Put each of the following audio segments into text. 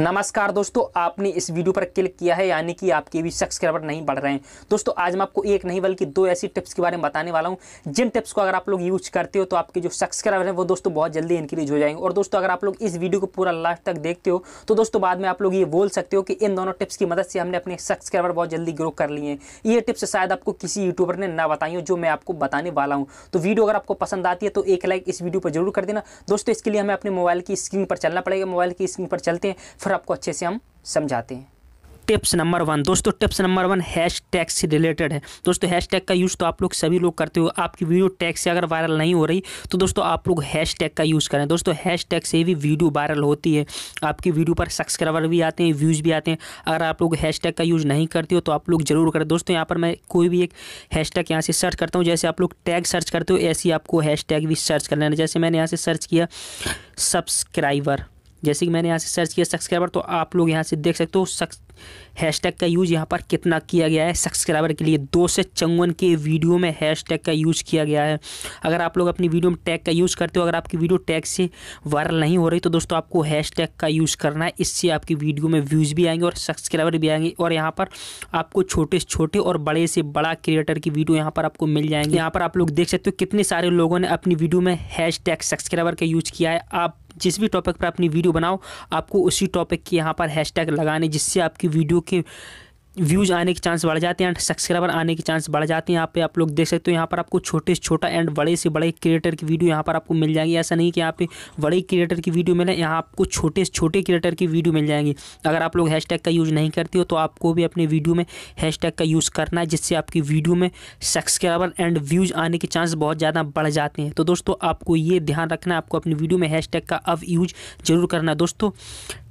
नमस्कार दोस्तों आपने इस वीडियो पर क्लिक किया है यानी कि आपके भी सब्सक्राइबर नहीं बढ़ रहे हैं दोस्तों आज मैं आपको एक नहीं बल्कि दो ऐसी टिप्स के बारे में बताने वाला हूं जिन टिप्स को अगर आप लोग यूज करते हो तो आपके जो सब्सक्राइबर हैं वो दोस्तों बहुत जल्दी इंक्रीज हो जाएंगे और दोस्तों अगर आप लोग इस वीडियो को पूरा लास्ट तक देखते हो तो दोस्तों बाद में आप लोग ये बोल सकते हो कि इन दोनों टिप्स की मदद से हमने अपने सब्सक्राइबर बहुत जल्दी ग्रो कर लिए हैं ये टिप्स शायद आपको किसी यूट्यूबर ने ना बताई हो जो मैं आपको बताने वाला हूँ तो वीडियो अगर आपको पसंद आती है तो एक लाइक इस वीडियो पर जरूर कर देना दोस्तों इसके लिए हमें अपने मोबाइल की स्क्रीन पर चलना पड़ेगा मोबाइल की स्क्रीन पर चलते हैं फिर आपको अच्छे से हम समझाते हैं टिप्स नंबर वन दोस्तों tips number one hashtag से रिलेटेड है दोस्तों हैश टैग का यूज़ तो आप लोग सभी लोग करते हो आपकी वीडियो टैग से अगर वायरल नहीं हो रही तो दोस्तों आप लोग हैश टैग का यूज़ करें दोस्तों हैश टैग से भी वीडियो वायरल होती है आपकी वीडियो पर सब्सक्राइबर भी आते हैं व्यूज़ भी आते हैं अगर आप लोग हैश टैग का यूज़ नहीं करते हो तो आप लोग जरूर करें दोस्तों यहाँ पर मैं कोई भी एक हैश टैग यहाँ से सर्च करता हूँ जैसे आप लोग टैग सर्च करते हो ऐसे ही आपको हैश टैग भी सर्च कर लेना जैसे मैंने यहाँ से सर्च किया सब्सक्राइबर जैसे कि मैंने यहाँ से सर्च किया सब्सक्राइबर तो आप लोग यहाँ से देख सकते हो सक्स हैशटैग का यूज़ यहाँ पर कितना किया गया है सब्सक्राइबर के लिए दो से चौवन के वीडियो में हैशटैग का यूज़ किया गया है अगर आप लोग अपनी वीडियो में टैग का यूज़ करते हो अगर आपकी वीडियो टैग से वायरल नहीं हो रही तो दोस्तों आपको हैशटैग का यूज़ करना है इससे आपकी वीडियो में व्यूज़ भी आएंगे और सब्सक्राइबर भी आएंगे और यहाँ पर आपको छोटे से छोटे और बड़े से बड़ा क्रिएटर की वीडियो यहाँ पर आपको मिल जाएंगे यहाँ पर आप लोग देख सकते हो कितने सारे लोगों ने अपनी वीडियो में हैश सब्सक्राइबर का यूज़ किया है आप जिस भी टॉपिक पर अपनी वीडियो बनाओ आपको उसी टॉपिक के यहाँ पर हैशटैग लगाने जिससे आपकी वीडियो के व्यूज़ आने के चांस बढ़ जाते हैं एंड सब्सक्राइबर आने के चांस बढ़ जाते हैं यहाँ पे आप लोग देख सकते हो यहाँ पर आपको छोटे से छोटा एंड बड़े से बड़े क्रिएटर की वीडियो यहाँ पर आपको मिल जाएंगी ऐसा नहीं कि यहाँ पे बड़े क्रिएटर की वीडियो मिले यहाँ आपको छोटे से छोटे क्रिएटर की वीडियो मिल जाएंगी अगर आप लोग हैश का यूज़ नहीं करते हो तो आपको भी अपने वीडियो में हैश का यूज़ करना है जिससे आपकी वीडियो में सब्सक्राइबर एंड व्यूज़ आने के चांस बहुत ज़्यादा बढ़ जाते हैं तो दोस्तों आपको ये ध्यान रखना है आपको अपनी वीडियो में हैश का अब यूज जरूर करना दोस्तों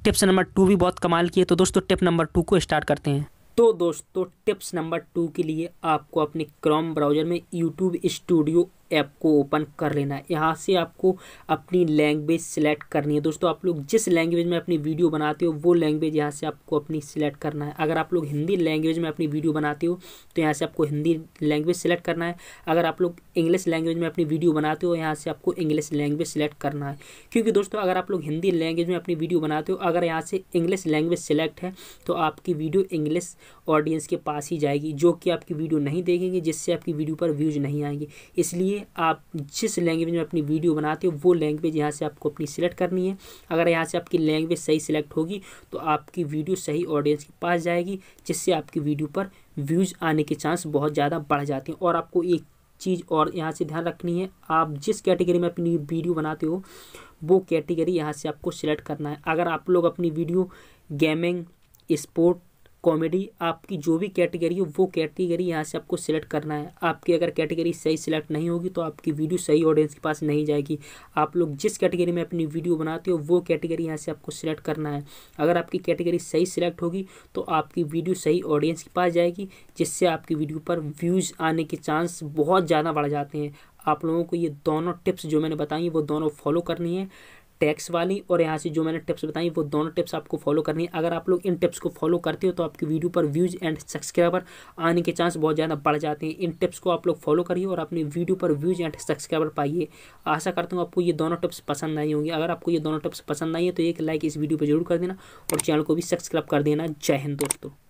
टिप्स नंबर टू भी बहुत कमाल की है तो दोस्तों टिप नंबर टू को स्टार्ट करते हैं तो दोस्तों टिप्स नंबर टू के लिए आपको अपने क्रोम ब्राउज़र में यूट्यूब स्टूडियो ऐप को ओपन कर लेना है यहाँ से आपको अपनी लैंग्वेज सेलेक्ट करनी है दोस्तों आप लोग जिस लैंग्वेज में अपनी वीडियो बनाते हो वो लैंग्वेज यहाँ से आपको अपनी सिलेक्ट करना है अगर आप लोग हिंदी लैंग्वेज में अपनी वीडियो बनाते हो तो यहाँ से आपको हिंदी लैंग्वेज सेलेक्ट करना है अगर आप लोग इंग्लिश लैंग्वेज में अपनी वीडियो बनाते हो यहाँ से आपको इंग्लिश लैंग्वेज सेलेक्ट करना है क्योंकि दोस्तों अगर आप लोग हिंदी लैंग्वेज में अपनी वीडियो बनाते हो अगर यहाँ से इंग्लिश लैंग्वेज सेलेक्ट है तो आपकी वीडियो इंग्लिश ऑडियंस के पास ही जाएगी जो कि आपकी वीडियो नहीं देखेंगे जिससे आपकी वीडियो पर व्यूज़ नहीं आएंगे इसलिए लिए आप जिस लैंग्वेज में अपनी वीडियो बनाते हो वो लैंग्वेज यहाँ से आपको अपनी सिलेक्ट करनी है अगर यहाँ से आपकी लैंग्वेज सही सिलेक्ट होगी तो आपकी वीडियो सही ऑडियंस के पास जाएगी जिससे आपकी वीडियो पर व्यूज़ आने के चांस बहुत ज़्यादा बढ़ जाते हैं और आपको एक चीज़ और यहाँ से ध्यान रखनी है आप जिस कैटेगरी में अपनी वीडियो बनाते हो वो कैटेगरी यहाँ से आपको सिलेक्ट करना है अगर आप लोग अपनी वीडियो गेमिंग स्पोर्ट कॉमेडी आपकी जो भी कैटेगरी हो वो कैटेगरी यहाँ से आपको सिलेक्ट करना है आपकी अगर कैटेगरी सही सिलेक्ट नहीं होगी तो आपकी वीडियो सही ऑडियंस के पास नहीं जाएगी आप लोग जिस कैटेगरी में अपनी वीडियो बनाते हो वो कैटेगरी यहाँ से आपको सिलेक्ट करना है अगर आपकी कैटेगरी सही सिलेक्ट होगी तो आपकी वीडियो सही ऑडियंस के पास जाएगी जिससे आपकी वीडियो पर व्यूज़ आने के चांस बहुत ज़्यादा बढ़ जाते हैं आप लोगों को ये दोनों टिप्स जो मैंने बताई वो दोनों फॉलो करनी है टैक्स वाली और यहाँ से जो मैंने टिप्स बताई वो दोनों टिप्स आपको फॉलो करनी है अगर आप लोग इन टिप्स को फॉलो करते हो तो आपकी वीडियो पर व्यूज़ एंड सब्सक्राइबर आने के चांस बहुत ज़्यादा बढ़ जाते हैं इन टिप्स को आप लोग फॉलो करिए और अपनी वीडियो पर व्यूज़ एंड सब्सक्राइबर पाइए आशा करता हूँ आपको ये दोनों टिप्स पसंद आई होंगी अगर आपको ये दोनों टिप्स पसंद आई है तो एक लाइक इस वीडियो पर जरूर कर देना और चैनल को भी सब्सक्राइब कर देना जय हिंद दोस्तों